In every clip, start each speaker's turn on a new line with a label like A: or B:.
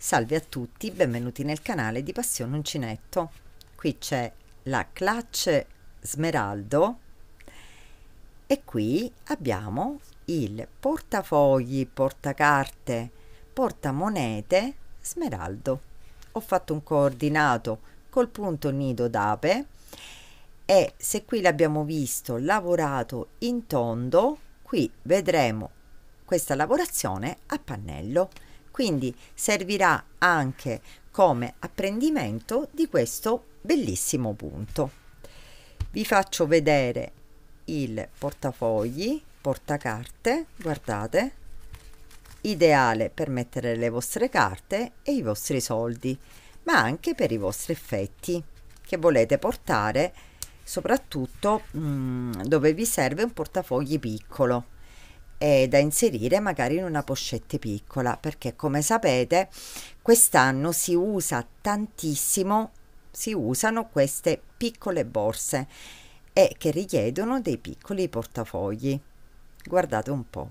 A: Salve a tutti, benvenuti nel canale di Passione Uncinetto. Qui c'è la Clutch Smeraldo e qui abbiamo il portafogli, portacarte, portamonete Smeraldo. Ho fatto un coordinato col punto nido d'ape e se qui l'abbiamo visto lavorato in tondo, qui vedremo questa lavorazione a pannello. Quindi servirà anche come apprendimento di questo bellissimo punto. Vi faccio vedere il portafogli, portacarte, guardate, ideale per mettere le vostre carte e i vostri soldi, ma anche per i vostri effetti che volete portare soprattutto mh, mm, dove vi serve un portafogli piccolo eh, da inserire magari in una pochette piccola perché come sapete quest'anno si usa tantissimo si usano queste piccole borse e che richiedono dei piccoli portafogli guardate un po'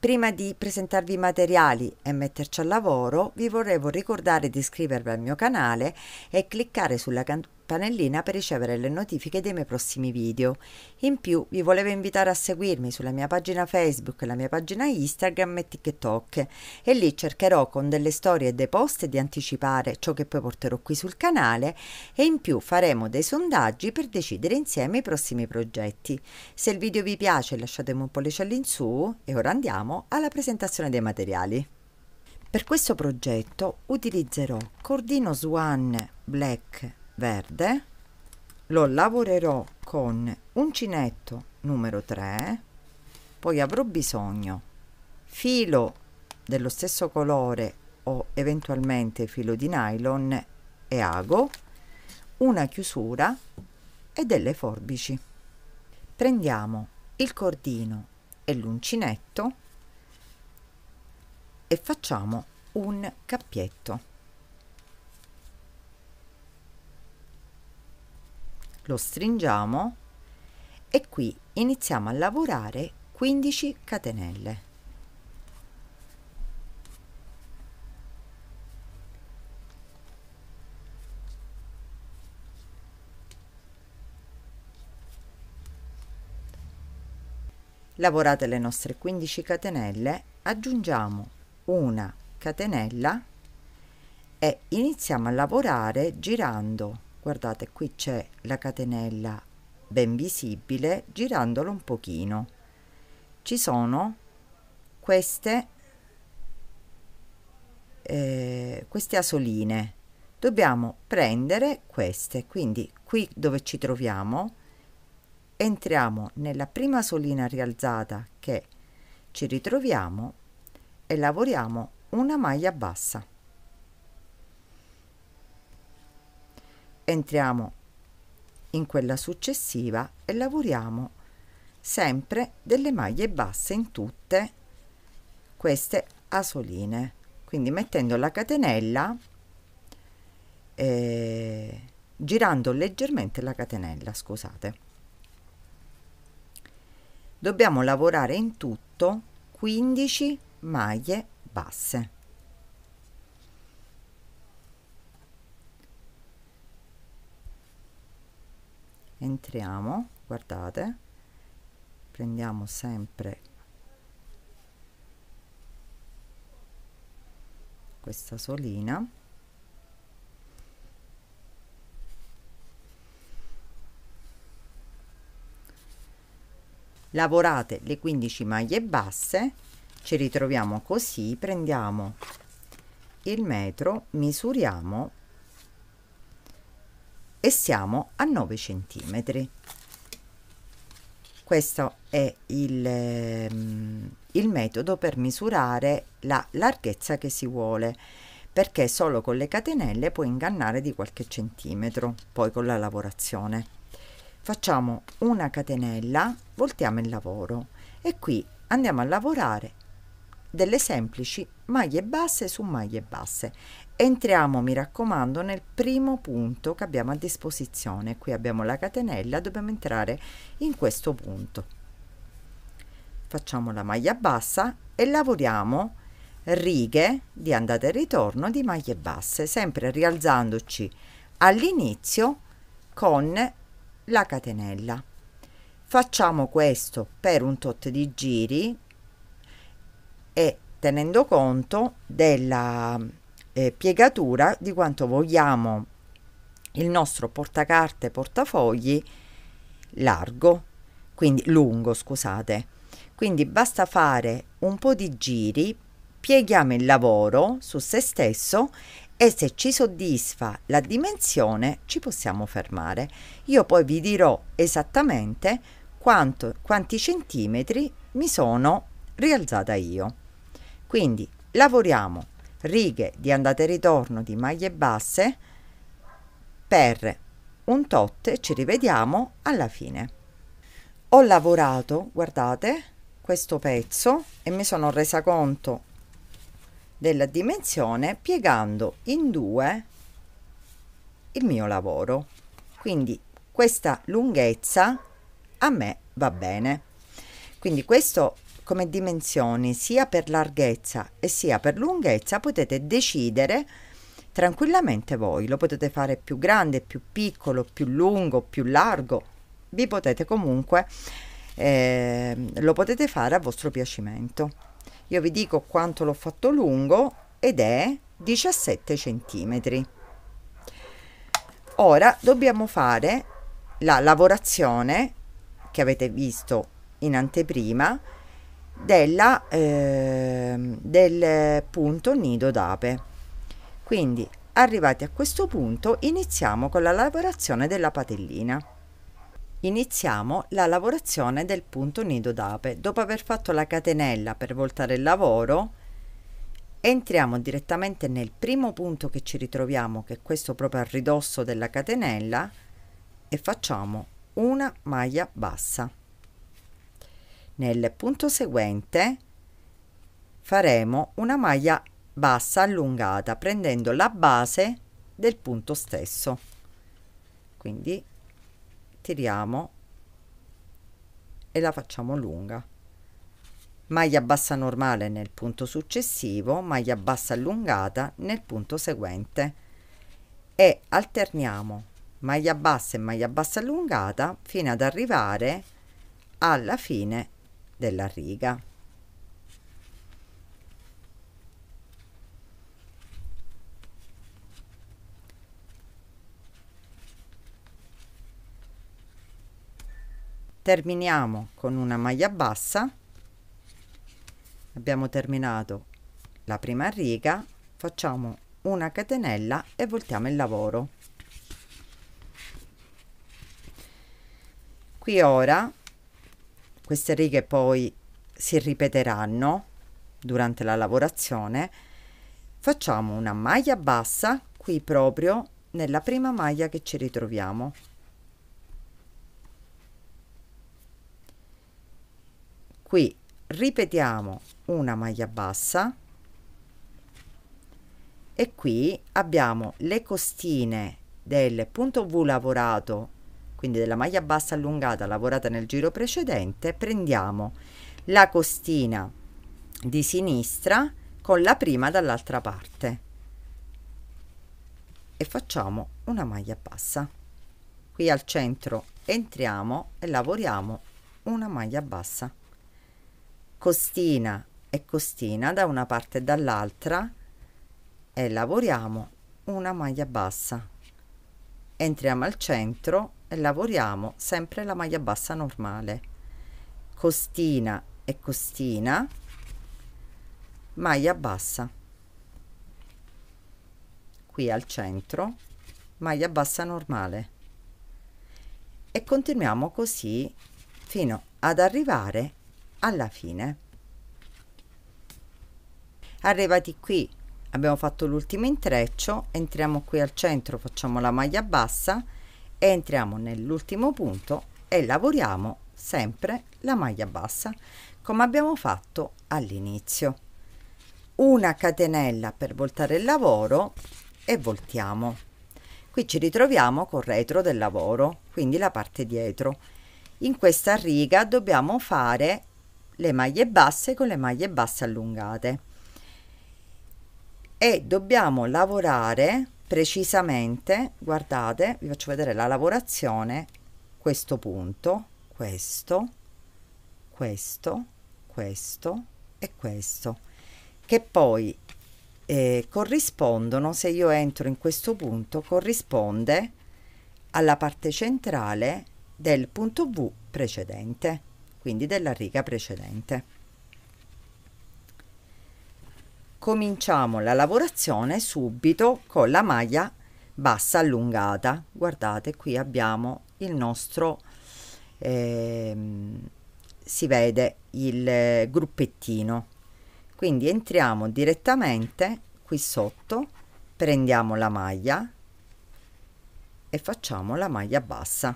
A: Prima di presentarvi i materiali e metterci al lavoro, vi volevo ricordare di iscrivervi al mio canale e cliccare sulla can campanellina per ricevere le notifiche dei miei prossimi video. In più vi volevo invitare a seguirmi sulla mia pagina Facebook, la mia pagina Instagram e TikTok e lì cercherò con delle storie e dei post di anticipare ciò che poi porterò qui sul canale e in più faremo dei sondaggi per decidere insieme i prossimi progetti. Se il video vi piace lasciatemi un pollice all'insù e ora andiamo alla presentazione dei materiali. Per questo progetto utilizzerò cordino Swan Black verde lo lavorerò con uncinetto numero 3 poi avrò bisogno filo dello stesso colore o eventualmente filo di nylon e ago una chiusura e delle forbici prendiamo il cordino e l'uncinetto e facciamo un cappietto lo stringiamo e qui iniziamo a lavorare 15 catenelle lavorate le nostre 15 catenelle aggiungiamo una catenella e iniziamo a lavorare girando guardate qui c'è la catenella ben visibile girandolo un pochino ci sono queste eh, queste asoline dobbiamo prendere queste quindi qui dove ci troviamo entriamo nella prima solina rialzata che ci ritroviamo e lavoriamo una maglia bassa entriamo in quella successiva e lavoriamo sempre delle maglie basse in tutte queste asoline quindi mettendo la catenella eh, girando leggermente la catenella scusate dobbiamo lavorare in tutto 15 maglie basse entriamo guardate prendiamo sempre questa solina lavorate le 15 maglie basse ci ritroviamo così prendiamo il metro misuriamo e siamo a 9 centimetri questo è il, ehm, il metodo per misurare la larghezza che si vuole perché solo con le catenelle può ingannare di qualche centimetro poi con la lavorazione facciamo una catenella voltiamo il lavoro e qui andiamo a lavorare delle semplici maglie basse su maglie basse Entriamo, mi raccomando, nel primo punto che abbiamo a disposizione. Qui abbiamo la catenella, dobbiamo entrare in questo punto. Facciamo la maglia bassa e lavoriamo righe di andata e ritorno di maglie basse, sempre rialzandoci all'inizio con la catenella. Facciamo questo per un tot di giri e tenendo conto della eh, piegatura di quanto vogliamo il nostro portacarte portafogli largo, quindi lungo, scusate. Quindi basta fare un po' di giri, pieghiamo il lavoro su se stesso e se ci soddisfa la dimensione ci possiamo fermare. Io poi vi dirò esattamente quanto, quanti centimetri mi sono rialzata io. Quindi lavoriamo righe di andata e ritorno di maglie basse per un tot e ci rivediamo alla fine ho lavorato guardate questo pezzo e mi sono resa conto della dimensione piegando in due il mio lavoro quindi questa lunghezza a me va bene quindi questo come dimensioni, sia per larghezza e sia per lunghezza, potete decidere tranquillamente voi. Lo potete fare più grande, più piccolo, più lungo, più largo. Vi potete comunque, eh, lo potete fare a vostro piacimento. Io vi dico quanto l'ho fatto lungo ed è 17 centimetri. Ora dobbiamo fare la lavorazione che avete visto in anteprima della, eh, del punto nido d'ape. Quindi arrivati a questo punto iniziamo con la lavorazione della patellina. Iniziamo la lavorazione del punto nido d'ape. Dopo aver fatto la catenella per voltare il lavoro, entriamo direttamente nel primo punto che ci ritroviamo, che è questo proprio a ridosso della catenella, e facciamo una maglia bassa. Nel punto seguente faremo una maglia bassa allungata prendendo la base del punto stesso. Quindi tiriamo e la facciamo lunga. Maglia bassa normale nel punto successivo, maglia bassa allungata nel punto seguente e alterniamo maglia bassa e maglia bassa allungata fino ad arrivare alla fine della riga. Terminiamo con una maglia bassa, abbiamo terminato la prima riga, facciamo una catenella e voltiamo il lavoro. Qui ora queste righe poi si ripeteranno durante la lavorazione. Facciamo una maglia bassa qui proprio nella prima maglia che ci ritroviamo. Qui ripetiamo una maglia bassa e qui abbiamo le costine del punto V lavorato quindi della maglia bassa allungata lavorata nel giro precedente, prendiamo la costina di sinistra con la prima dall'altra parte e facciamo una maglia bassa. Qui al centro entriamo e lavoriamo una maglia bassa. Costina e costina da una parte e dall'altra e lavoriamo una maglia bassa. Entriamo al centro lavoriamo sempre la maglia bassa normale costina e costina maglia bassa qui al centro maglia bassa normale e continuiamo così fino ad arrivare alla fine arrivati qui abbiamo fatto l'ultimo intreccio entriamo qui al centro facciamo la maglia bassa entriamo nell'ultimo punto e lavoriamo sempre la maglia bassa come abbiamo fatto all'inizio una catenella per voltare il lavoro e voltiamo qui ci ritroviamo col retro del lavoro quindi la parte dietro in questa riga dobbiamo fare le maglie basse con le maglie basse allungate e dobbiamo lavorare precisamente, guardate, vi faccio vedere la lavorazione, questo punto, questo, questo, questo e questo, che poi eh, corrispondono, se io entro in questo punto, corrisponde alla parte centrale del punto V precedente, quindi della riga precedente. cominciamo la lavorazione subito con la maglia bassa allungata guardate qui abbiamo il nostro eh, si vede il gruppettino quindi entriamo direttamente qui sotto prendiamo la maglia e facciamo la maglia bassa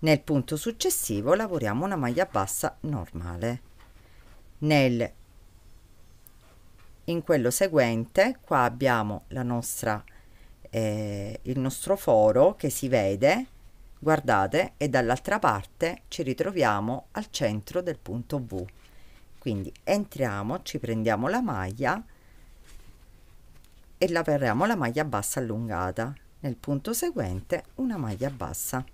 A: nel punto successivo lavoriamo una maglia bassa normale nel in quello seguente qua abbiamo la nostra eh, il nostro foro che si vede guardate e dall'altra parte ci ritroviamo al centro del punto V quindi entriamo ci prendiamo la maglia e lavoriamo la maglia bassa allungata nel punto seguente una maglia bassa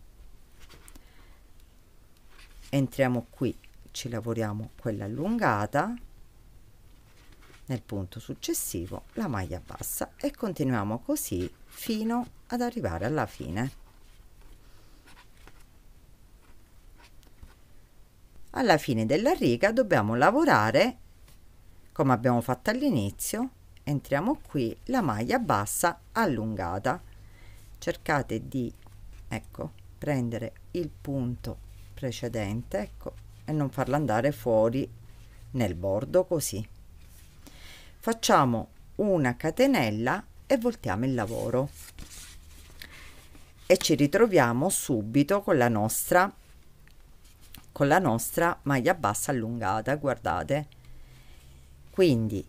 A: entriamo qui ci lavoriamo quella allungata nel punto successivo la maglia bassa e continuiamo così fino ad arrivare alla fine alla fine della riga dobbiamo lavorare come abbiamo fatto all'inizio entriamo qui la maglia bassa allungata cercate di ecco prendere il punto precedente ecco e non farla andare fuori nel bordo così facciamo una catenella e voltiamo il lavoro e ci ritroviamo subito con la nostra con la nostra maglia bassa allungata guardate quindi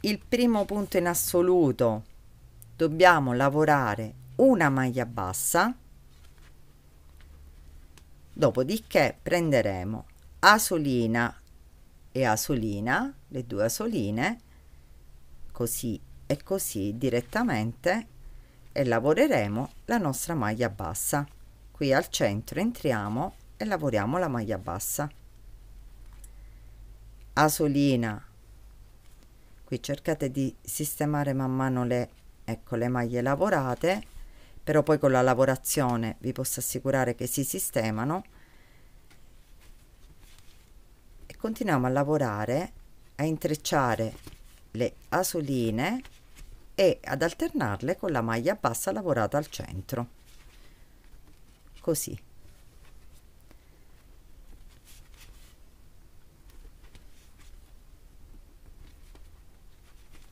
A: il primo punto in assoluto dobbiamo lavorare una maglia bassa dopodiché prenderemo asolina e asolina le due asoline così e così direttamente e lavoreremo la nostra maglia bassa qui al centro entriamo e lavoriamo la maglia bassa asolina qui cercate di sistemare man mano le ecco le maglie lavorate però poi con la lavorazione vi posso assicurare che si sistemano e continuiamo a lavorare a intrecciare le asoline e ad alternarle con la maglia bassa lavorata al centro così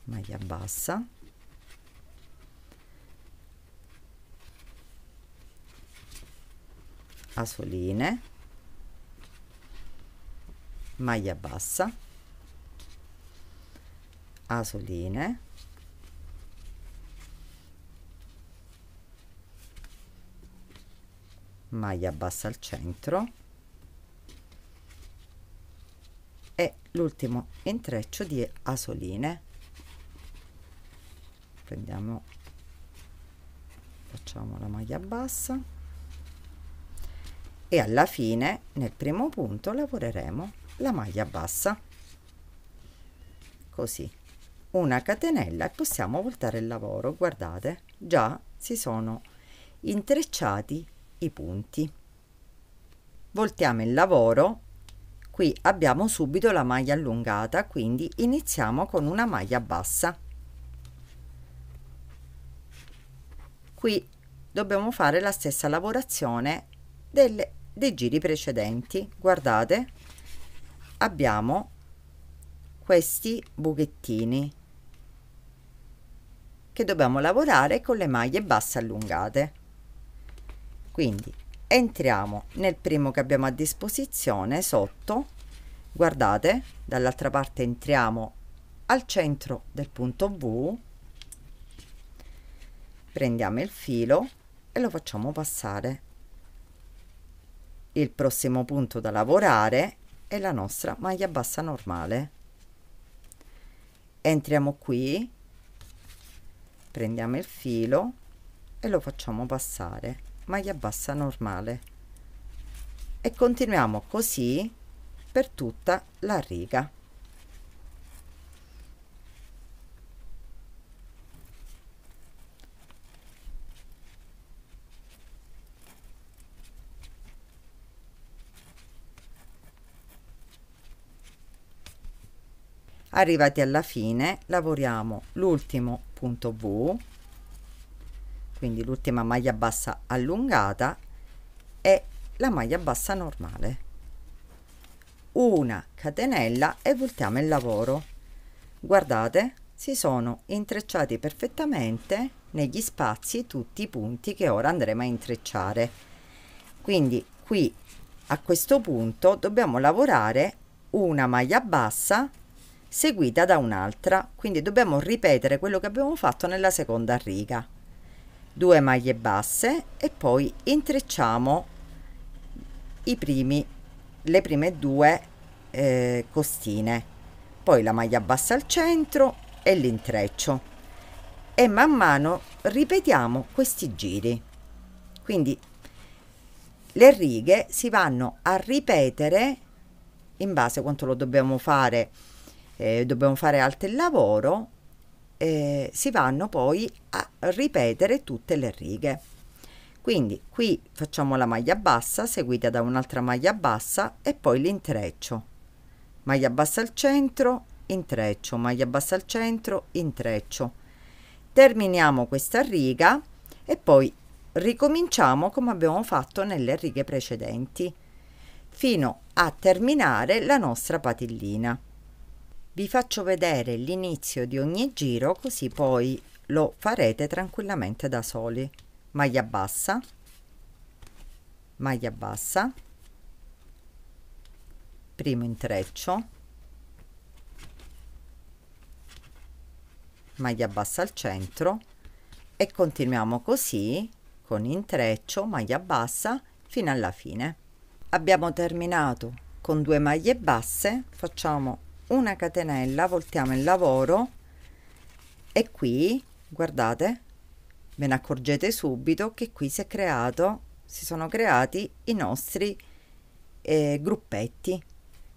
A: maglia bassa asoline maglia bassa asoline maglia bassa al centro e l'ultimo intreccio di asoline prendiamo facciamo la maglia bassa e alla fine nel primo punto lavoreremo la maglia bassa così una catenella e possiamo voltare il lavoro guardate già si sono intrecciati i punti voltiamo il lavoro qui abbiamo subito la maglia allungata quindi iniziamo con una maglia bassa qui dobbiamo fare la stessa lavorazione delle, dei giri precedenti guardate abbiamo questi buchettini che dobbiamo lavorare con le maglie basse allungate quindi entriamo nel primo che abbiamo a disposizione sotto guardate dall'altra parte entriamo al centro del punto V prendiamo il filo e lo facciamo passare il prossimo punto da lavorare è la nostra maglia bassa normale entriamo qui prendiamo il filo e lo facciamo passare maglia bassa normale e continuiamo così per tutta la riga arrivati alla fine lavoriamo l'ultimo punto V quindi l'ultima maglia bassa allungata e la maglia bassa normale una catenella e voltiamo il lavoro guardate si sono intrecciati perfettamente negli spazi tutti i punti che ora andremo a intrecciare quindi qui a questo punto dobbiamo lavorare una maglia bassa seguita da un'altra, quindi dobbiamo ripetere quello che abbiamo fatto nella seconda riga. 2 maglie basse e poi intrecciamo i primi, le prime due eh, costine, poi la maglia bassa al centro e l'intreccio e man mano ripetiamo questi giri. Quindi le righe si vanno a ripetere in base a quanto lo dobbiamo fare eh, dobbiamo fare altri lavoro, eh, si vanno poi a ripetere tutte le righe. Quindi qui facciamo la maglia bassa seguita da un'altra maglia bassa e poi l'intreccio. Maglia bassa al centro, intreccio, maglia bassa al centro, intreccio. Terminiamo questa riga e poi ricominciamo come abbiamo fatto nelle righe precedenti fino a terminare la nostra patillina vi faccio vedere l'inizio di ogni giro così poi lo farete tranquillamente da soli maglia bassa maglia bassa primo intreccio maglia bassa al centro e continuiamo così con intreccio maglia bassa fino alla fine abbiamo terminato con due maglie basse facciamo una catenella voltiamo il lavoro e qui guardate ve ne accorgete subito che qui si è creato si sono creati i nostri eh, gruppetti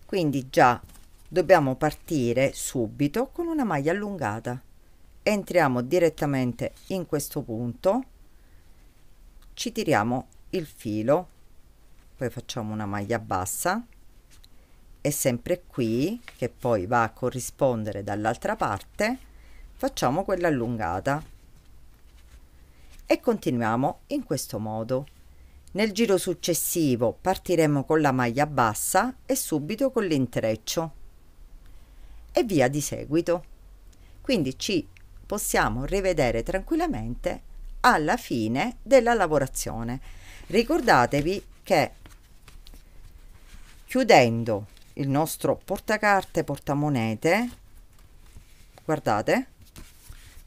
A: quindi già dobbiamo partire subito con una maglia allungata entriamo direttamente in questo punto ci tiriamo il filo poi facciamo una maglia bassa e sempre qui, che poi va a corrispondere dall'altra parte, facciamo quella allungata e continuiamo in questo modo. Nel giro successivo partiremo con la maglia bassa e subito con l'intreccio e via di seguito. Quindi ci possiamo rivedere tranquillamente alla fine della lavorazione. Ricordatevi che chiudendo il nostro portacarte portamonete guardate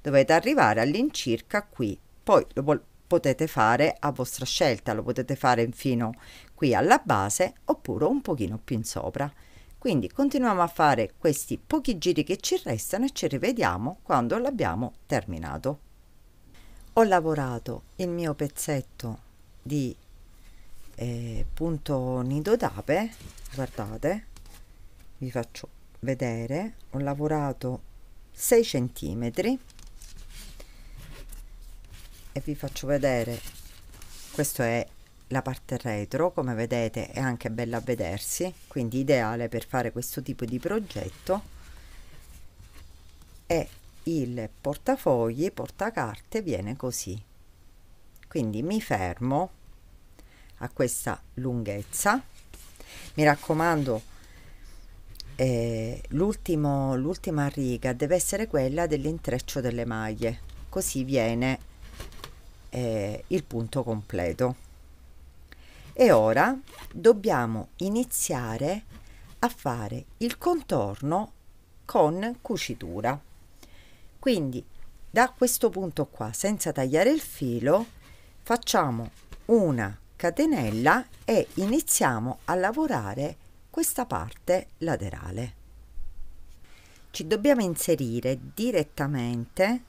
A: dovete arrivare all'incirca qui poi lo potete fare a vostra scelta lo potete fare fino qui alla base oppure un pochino più in sopra quindi continuiamo a fare questi pochi giri che ci restano e ci rivediamo quando l'abbiamo terminato ho lavorato il mio pezzetto di eh, punto nido d'ape guardate vi faccio vedere ho lavorato 6 centimetri e vi faccio vedere questa è la parte retro come vedete è anche bella a vedersi quindi ideale per fare questo tipo di progetto e il portafogli portacarte viene così quindi mi fermo a questa lunghezza mi raccomando eh, l'ultimo, l'ultima riga deve essere quella dell'intreccio delle maglie, così viene eh, il punto completo. E ora dobbiamo iniziare a fare il contorno con cucitura. Quindi da questo punto qua, senza tagliare il filo, facciamo una catenella e iniziamo a lavorare questa parte laterale. Ci dobbiamo inserire direttamente,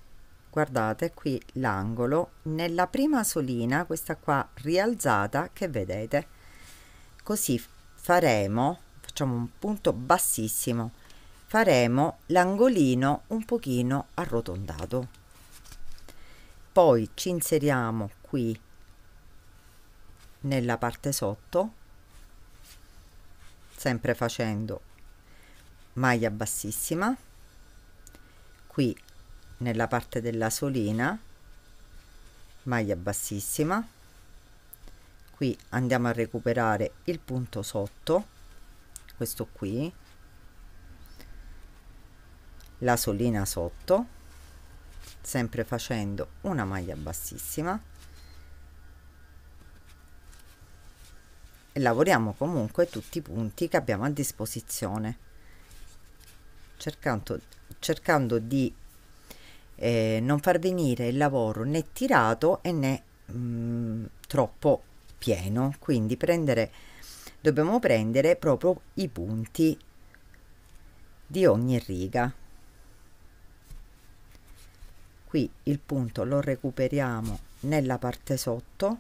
A: guardate qui l'angolo, nella prima solina, questa qua rialzata che vedete. Così faremo, facciamo un punto bassissimo, faremo l'angolino un pochino arrotondato. Poi ci inseriamo qui nella parte sotto sempre facendo maglia bassissima qui nella parte della solina maglia bassissima qui andiamo a recuperare il punto sotto questo qui la solina sotto sempre facendo una maglia bassissima lavoriamo comunque tutti i punti che abbiamo a disposizione cercando, cercando di eh, non far venire il lavoro né tirato e né mh, mm, troppo pieno quindi prendere dobbiamo prendere proprio i punti di ogni riga qui il punto lo recuperiamo nella parte sotto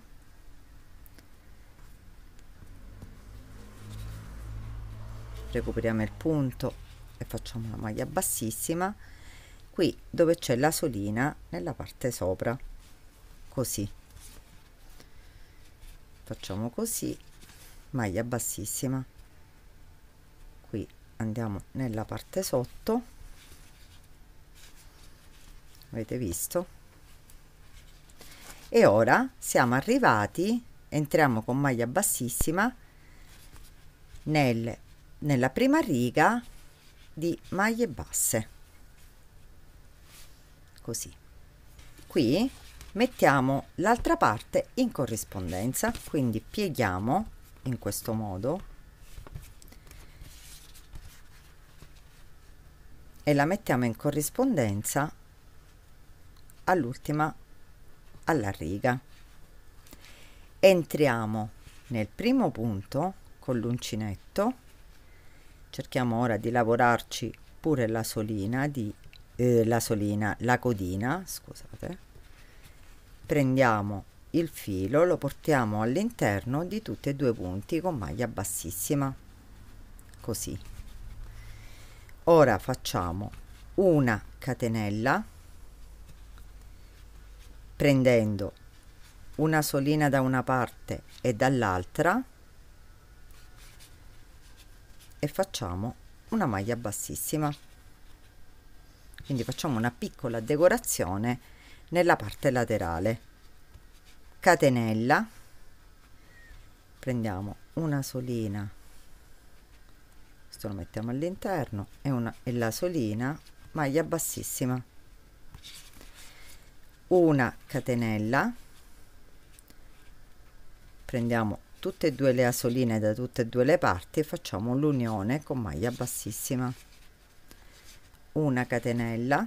A: recuperiamo il punto e facciamo una maglia bassissima qui dove c'è la solina nella parte sopra così facciamo così maglia bassissima qui andiamo nella parte sotto avete visto e ora siamo arrivati entriamo con maglia bassissima nel nella prima riga di maglie basse così qui mettiamo l'altra parte in corrispondenza quindi pieghiamo in questo modo e la mettiamo in corrispondenza all'ultima alla riga entriamo nel primo punto con l'uncinetto Cerchiamo ora di lavorarci pure la solina, di, eh, la solina, la codina, scusate. Prendiamo il filo, lo portiamo all'interno di tutti e due i punti con maglia bassissima, così. Ora facciamo una catenella prendendo una solina da una parte e dall'altra e facciamo una maglia bassissima quindi facciamo una piccola decorazione nella parte laterale catenella prendiamo una solina questo lo mettiamo all'interno e una e la solina maglia bassissima una catenella prendiamo tutte e due le asoline da tutte e due le parti facciamo l'unione con maglia bassissima una catenella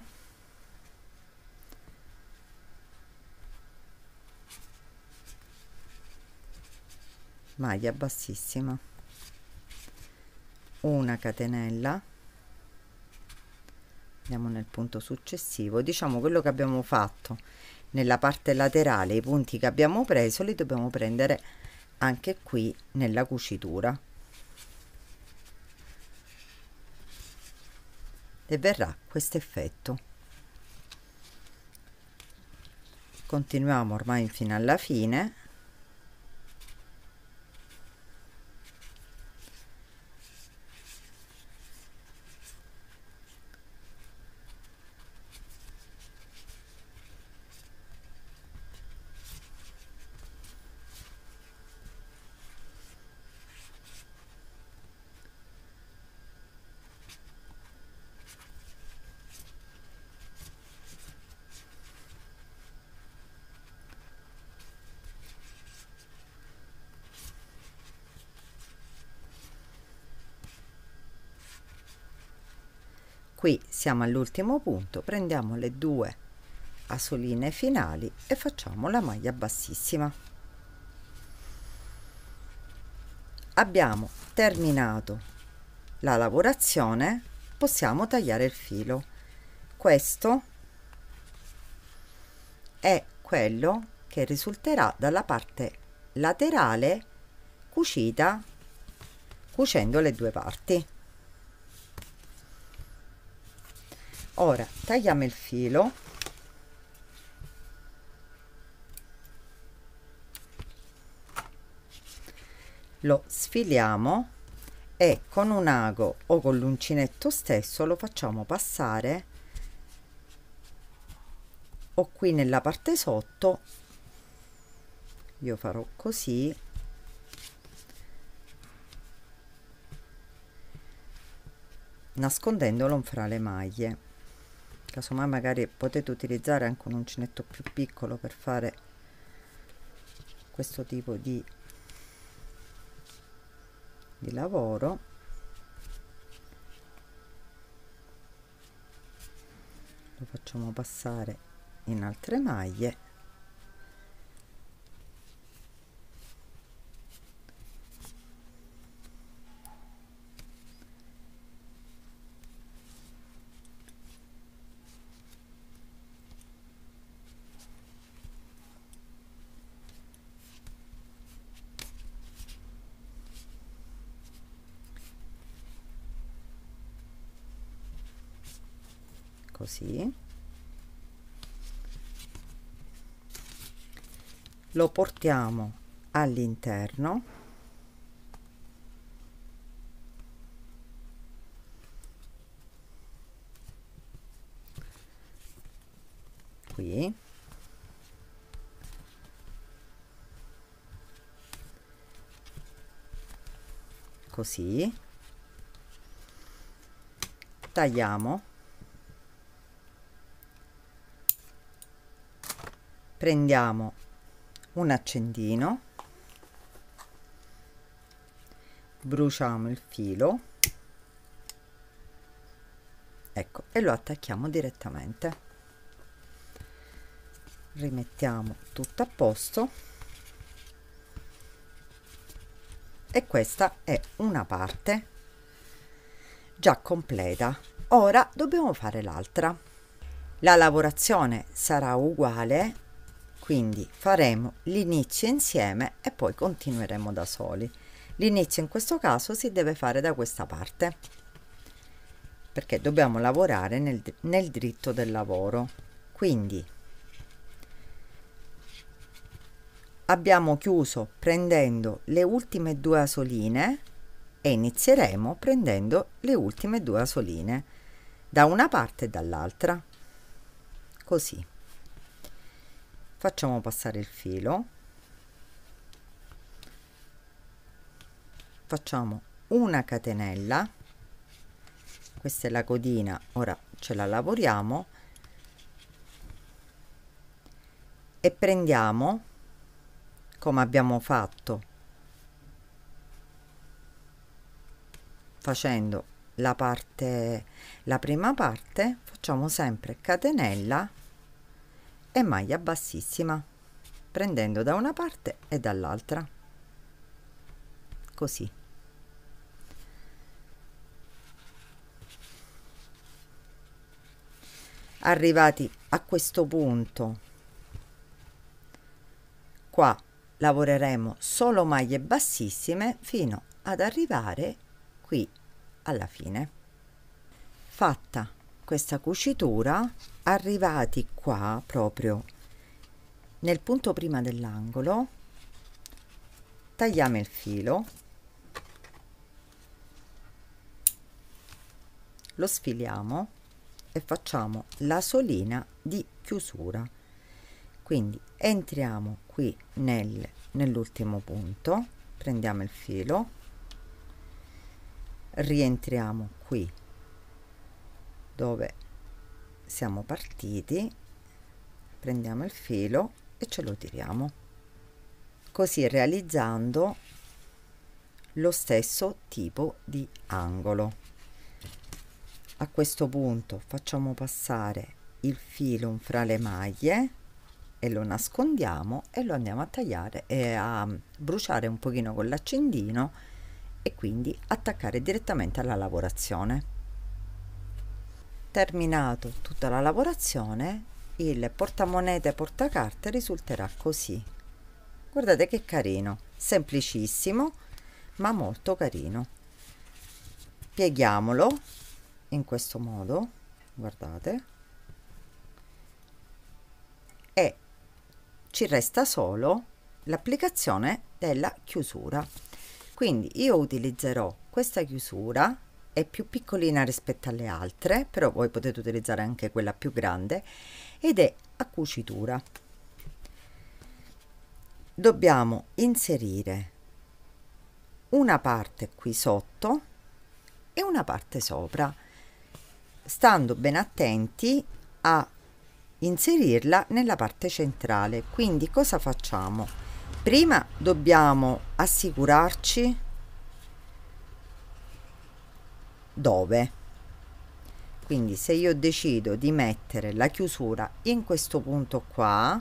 A: maglia bassissima una catenella andiamo nel punto successivo diciamo quello che abbiamo fatto nella parte laterale i punti che abbiamo preso li dobbiamo prendere anche qui nella cucitura e verrà questo effetto continuiamo ormai fino alla fine Siamo all'ultimo punto, prendiamo le due asoline finali e facciamo la maglia bassissima. Abbiamo terminato la lavorazione possiamo tagliare il filo. Questo è quello che risulterà dalla parte laterale cucita cucendo le due parti. ora tagliamo il filo lo sfiliamo e con un ago o con l'uncinetto stesso lo facciamo passare o qui nella parte sotto io farò così nascondendolo fra le maglie casomai magari potete utilizzare anche un uncinetto più piccolo per fare questo tipo di, di lavoro lo facciamo passare in altre maglie così lo portiamo all'interno qui così tagliamo prendiamo un accendino bruciamo il filo ecco e lo attacchiamo direttamente rimettiamo tutto a posto e questa è una parte già completa ora dobbiamo fare l'altra la lavorazione sarà uguale quindi faremo l'inizio insieme e poi continueremo da soli. L'inizio in questo caso si deve fare da questa parte perché dobbiamo lavorare nel, nel dritto del lavoro. Quindi abbiamo chiuso prendendo le ultime due asoline e inizieremo prendendo le ultime due asoline da una parte e dall'altra così facciamo passare il filo facciamo una catenella questa è la codina ora ce la lavoriamo e prendiamo come abbiamo fatto facendo la parte la prima parte facciamo sempre catenella e maglia bassissima, prendendo da una parte e dall'altra. Così. Arrivati a questo punto, qua lavoreremo solo maglie bassissime fino ad arrivare qui alla fine. Fatta questa cucitura arrivati qua proprio nel punto prima dell'angolo tagliamo il filo lo sfiliamo e facciamo la solina di chiusura quindi entriamo qui nel nell'ultimo punto prendiamo il filo rientriamo qui dove siamo partiti prendiamo il filo e ce lo tiriamo così realizzando lo stesso tipo di angolo a questo punto facciamo passare il filo fra le maglie e lo nascondiamo e lo andiamo a tagliare e a bruciare un pochino con l'accendino e quindi attaccare direttamente alla lavorazione terminato tutta la lavorazione il portamonete portacarte risulterà così guardate che carino semplicissimo ma molto carino pieghiamolo in questo modo guardate e ci resta solo l'applicazione della chiusura quindi io utilizzerò questa chiusura è più piccolina rispetto alle altre, però voi potete utilizzare anche quella più grande ed è a cucitura. Dobbiamo inserire una parte qui sotto e una parte sopra, stando ben attenti a inserirla nella parte centrale. Quindi cosa facciamo? Prima dobbiamo assicurarci dove quindi se io decido di mettere la chiusura in questo punto qua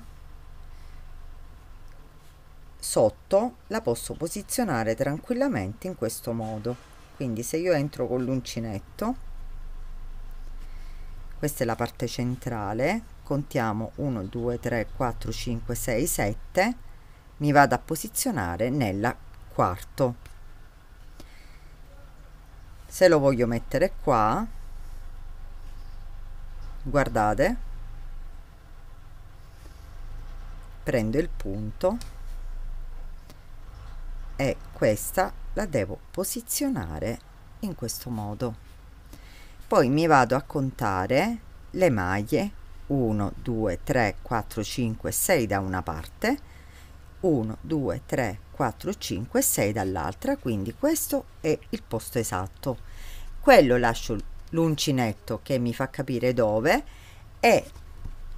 A: sotto la posso posizionare tranquillamente in questo modo quindi se io entro con l'uncinetto questa è la parte centrale contiamo 1 2 3 4 5 6 7 mi vado a posizionare nella quarto se lo voglio mettere qua guardate prendo il punto e questa la devo posizionare in questo modo poi mi vado a contare le maglie 1 2 3 4 5 6 da una parte 1, 2, 3, 4, 5 6 dall'altra, quindi questo è il posto esatto. Quello lascio l'uncinetto che mi fa capire dove e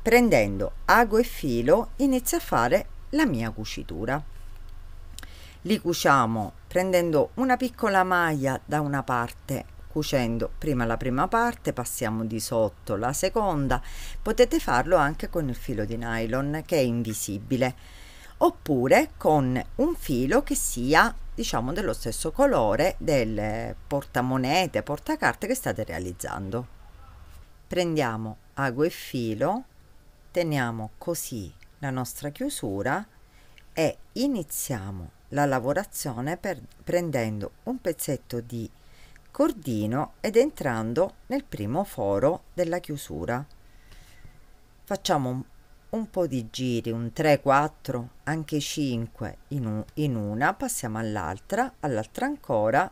A: prendendo ago e filo inizio a fare la mia cucitura. Li cuciamo prendendo una piccola maglia da una parte cucendo prima la prima parte, passiamo di sotto la seconda. Potete farlo anche con il filo di nylon che è invisibile oppure con un filo che sia diciamo dello stesso colore del portamonete, portacarte che state realizzando. Prendiamo ago e filo, teniamo così la nostra chiusura e iniziamo la lavorazione per, prendendo un pezzetto di cordino ed entrando nel primo foro della chiusura. Facciamo un un po' di giri, un 3, 4, anche 5 in, un, in una, passiamo all'altra, all'altra ancora,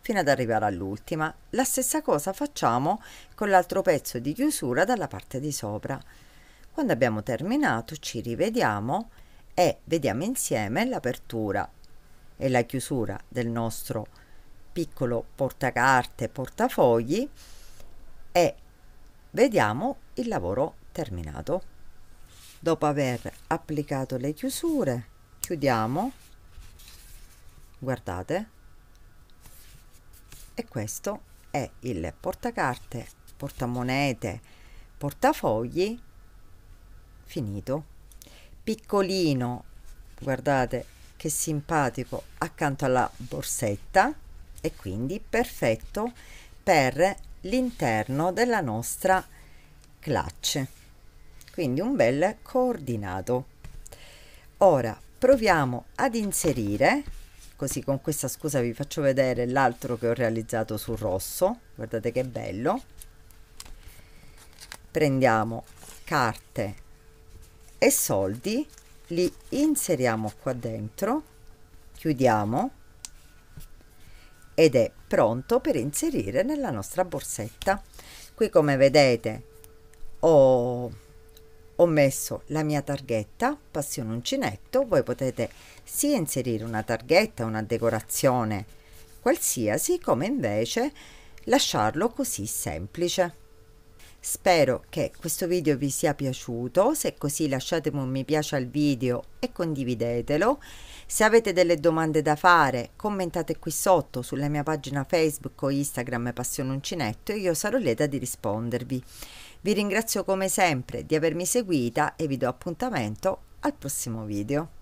A: fino ad arrivare all'ultima. La stessa cosa facciamo con l'altro pezzo di chiusura dalla parte di sopra. Quando abbiamo terminato ci rivediamo e vediamo insieme l'apertura e la chiusura del nostro piccolo portacarte, portafogli e vediamo il lavoro terminato dopo aver applicato le chiusure chiudiamo guardate e questo è il portacarte portamonete portafogli finito piccolino guardate che simpatico accanto alla borsetta e quindi perfetto per l'interno della nostra clutch quindi un bel coordinato ora proviamo ad inserire così con questa scusa vi faccio vedere l'altro che ho realizzato sul rosso guardate che bello prendiamo carte e soldi li inseriamo qua dentro chiudiamo ed è pronto per inserire nella nostra borsetta qui come vedete ho ho messo la mia targhetta Passione Uncinetto, voi potete sia inserire una targhetta, una decorazione qualsiasi, come invece lasciarlo così semplice. Spero che questo video vi sia piaciuto, se così lasciatemi un mi piace al video e condividetelo. Se avete delle domande da fare commentate qui sotto sulla mia pagina Facebook o Instagram Passione Uncinetto e io sarò lieta di rispondervi. Vi ringrazio come sempre di avermi seguita e vi do appuntamento al prossimo video.